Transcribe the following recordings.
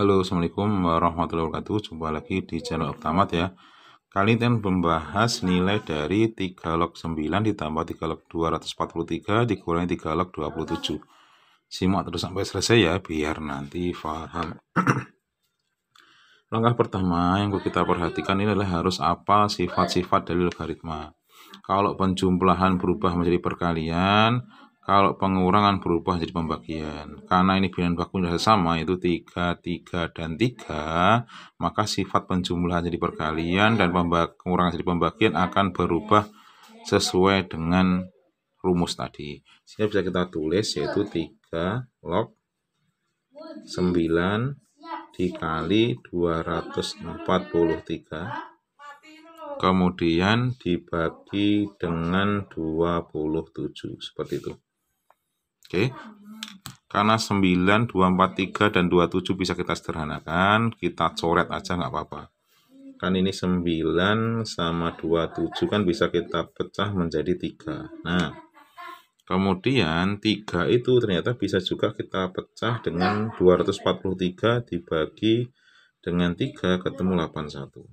Halo, Assalamualaikum warahmatullahi wabarakatuh. Jumpa lagi di channel Optamat ya. Kali ini membahas nilai dari 3 log 9 ditambah 3 log 243 dikurangi 3 log 27. Simak terus sampai selesai ya, biar nanti paham. Langkah pertama yang kita perhatikan ini adalah harus apa sifat-sifat dari logaritma. Kalau penjumlahan berubah menjadi perkalian, kalau pengurangan berubah jadi pembagian. Karena ini bilangan baku sudah sama, itu 3, 3, dan 3, maka sifat penjumlahan jadi perkalian dan pengurangan jadi pembagian akan berubah sesuai dengan rumus tadi. Sehingga bisa kita tulis yaitu 3 log 9 dikali 243 kemudian dibagi dengan 27 seperti itu. Oke. Okay. Karena 9, 2, 4, 3, dan 27 bisa kita sederhanakan, kita coret aja nggak apa-apa. Kan ini 9 sama 27 kan bisa kita pecah menjadi 3. Nah, kemudian 3 itu ternyata bisa juga kita pecah dengan 243 dibagi dengan 3 ketemu 81.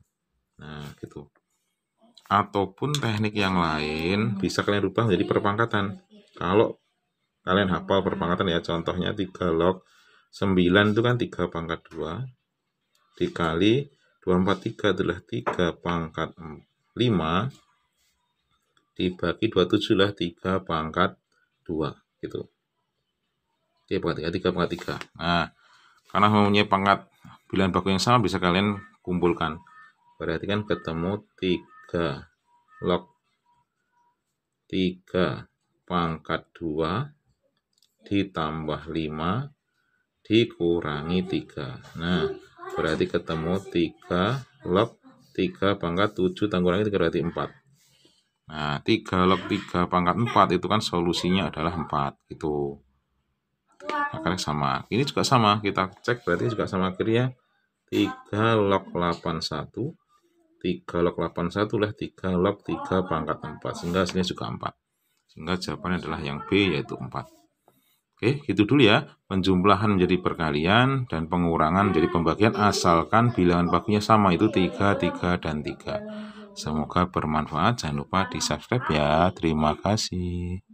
Nah, gitu. Ataupun teknik yang lain bisa kalian rubah menjadi perpangkatan. Kalau kalian hafal perpangkatan ya contohnya 3 log 9 itu kan 3 pangkat 2 dikali 243 adalah 3 pangkat 5 dibagi 27 lah 3 pangkat 2 gitu 3 pangkat 3, 3 pangkat 3 nah karena mempunyai pangkat bilangan baku yang sama bisa kalian kumpulkan berarti kan ketemu 3 log 3 pangkat 2 ditambah 5 dikurangi 3. Nah, berarti ketemu 3 log 3 pangkat 7 tanggulangi 3 berarti 4. Nah, 3 log 3 pangkat 4 itu kan solusinya adalah 4 gitu. Akarnya sama. Ini juga sama, kita cek berarti juga sama akhirnya 3 log 81 3 log 81 lah 3 log 3 pangkat 4 sehingga hasilnya juga 4 sehingga jawabannya adalah yang B yaitu 4 Oke, gitu dulu ya. Penjumlahan menjadi perkalian dan pengurangan menjadi pembagian asalkan bilangan bagunya sama itu 3, 3, dan 3. Semoga bermanfaat. Jangan lupa di subscribe ya. Terima kasih.